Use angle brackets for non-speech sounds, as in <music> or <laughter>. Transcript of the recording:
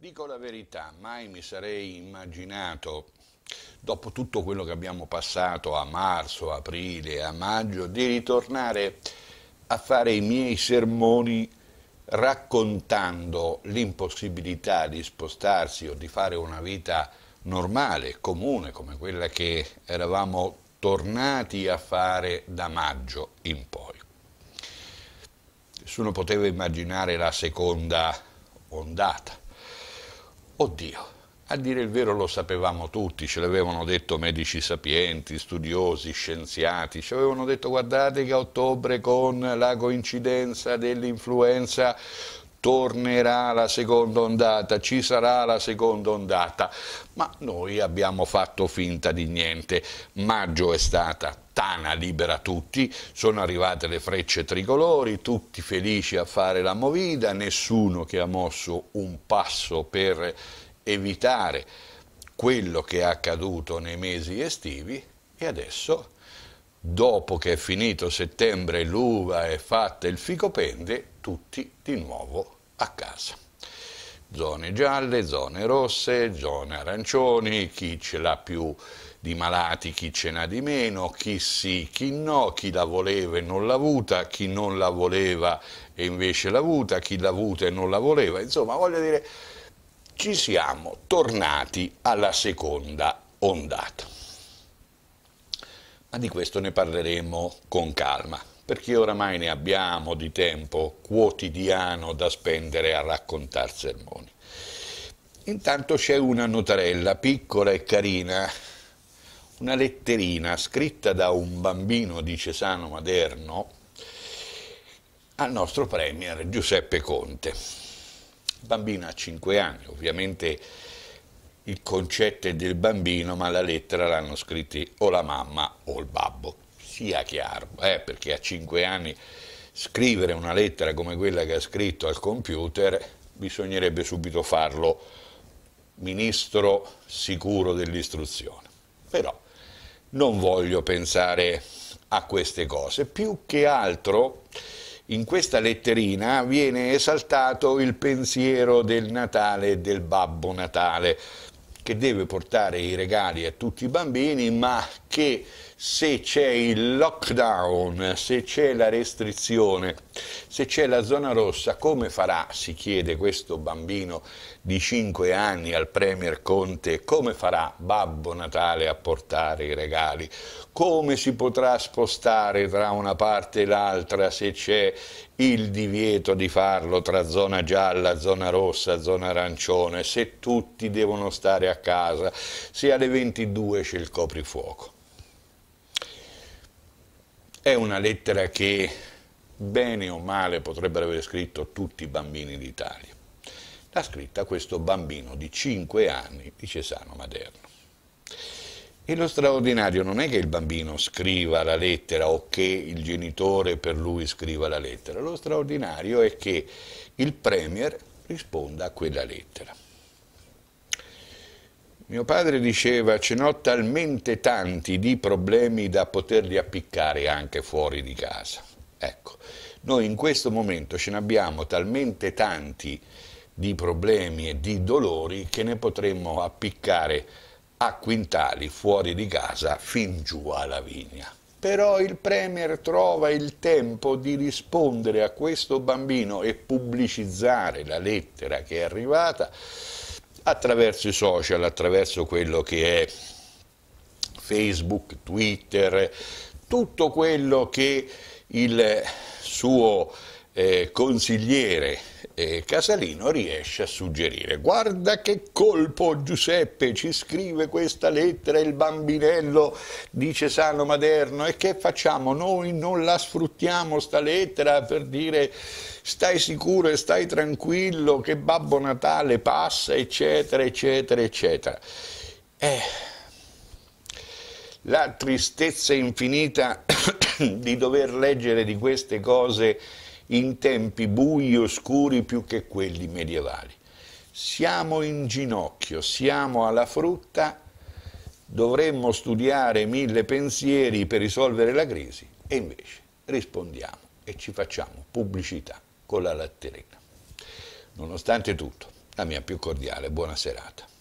Dico la verità, mai mi sarei immaginato, dopo tutto quello che abbiamo passato a marzo, aprile, a maggio, di ritornare a fare i miei sermoni raccontando l'impossibilità di spostarsi o di fare una vita normale, comune, come quella che eravamo tornati a fare da maggio in poi. Nessuno poteva immaginare la seconda ondata Oddio, a dire il vero lo sapevamo tutti, ce l'avevano detto medici sapienti, studiosi, scienziati, ci avevano detto guardate che a ottobre con la coincidenza dell'influenza tornerà la seconda ondata, ci sarà la seconda ondata, ma noi abbiamo fatto finta di niente. Maggio è stata Tana libera tutti, sono arrivate le frecce tricolori, tutti felici a fare la movida, nessuno che ha mosso un passo per evitare quello che è accaduto nei mesi estivi e adesso dopo che è finito settembre, l'uva è fatta, il fico pende, tutti di nuovo a casa. Zone gialle, zone rosse, zone arancioni, chi ce l'ha più di malati, chi ce n'ha di meno, chi sì, chi no, chi la voleva e non l'ha avuta, chi non la voleva e invece l'ha avuta, chi l'ha avuta e non la voleva. Insomma, voglio dire, ci siamo tornati alla seconda ondata ma di questo ne parleremo con calma, perché oramai ne abbiamo di tempo quotidiano da spendere a raccontare sermoni. Intanto c'è una notarella piccola e carina, una letterina scritta da un bambino di Cesano Maderno al nostro premier Giuseppe Conte. Bambina a 5 anni, ovviamente il concetto è del bambino, ma la lettera l'hanno scritta o la mamma o il babbo. Sia chiaro, eh, perché a 5 anni scrivere una lettera come quella che ha scritto al computer bisognerebbe subito farlo ministro sicuro dell'istruzione. Però non voglio pensare a queste cose, più che altro in questa letterina viene esaltato il pensiero del Natale e del Babbo Natale che deve portare i regali a tutti i bambini, ma che se c'è il lockdown, se c'è la restrizione se c'è la zona rossa, come farà, si chiede questo bambino di 5 anni al Premier Conte, come farà Babbo Natale a portare i regali? Come si potrà spostare tra una parte e l'altra se c'è il divieto di farlo tra zona gialla, zona rossa, zona arancione, se tutti devono stare a casa, se alle 22 c'è il coprifuoco? È una lettera che bene o male potrebbero aver scritto tutti i bambini d'Italia. L'ha scritta questo bambino di 5 anni di Cesano Maderno. E lo straordinario non è che il bambino scriva la lettera o che il genitore per lui scriva la lettera, lo straordinario è che il Premier risponda a quella lettera. Mio padre diceva ce n'ho talmente tanti di problemi da poterli appiccare anche fuori di casa. Ecco, noi in questo momento ce ne abbiamo talmente tanti di problemi e di dolori che ne potremmo appiccare a quintali fuori di casa fin giù alla vigna. Però il Premier trova il tempo di rispondere a questo bambino e pubblicizzare la lettera che è arrivata attraverso i social, attraverso quello che è Facebook, Twitter, tutto quello che il suo eh, consigliere eh, Casalino riesce a suggerire. Guarda che colpo Giuseppe ci scrive questa lettera il bambinello di Cesano Maderno e che facciamo? Noi non la sfruttiamo sta lettera per dire stai sicuro e stai tranquillo che Babbo Natale passa eccetera eccetera eccetera. Eh la tristezza infinita <coughs> di dover leggere di queste cose in tempi bui, e oscuri più che quelli medievali. Siamo in ginocchio, siamo alla frutta, dovremmo studiare mille pensieri per risolvere la crisi e invece rispondiamo e ci facciamo pubblicità con la latterina. Nonostante tutto, la mia più cordiale buona serata.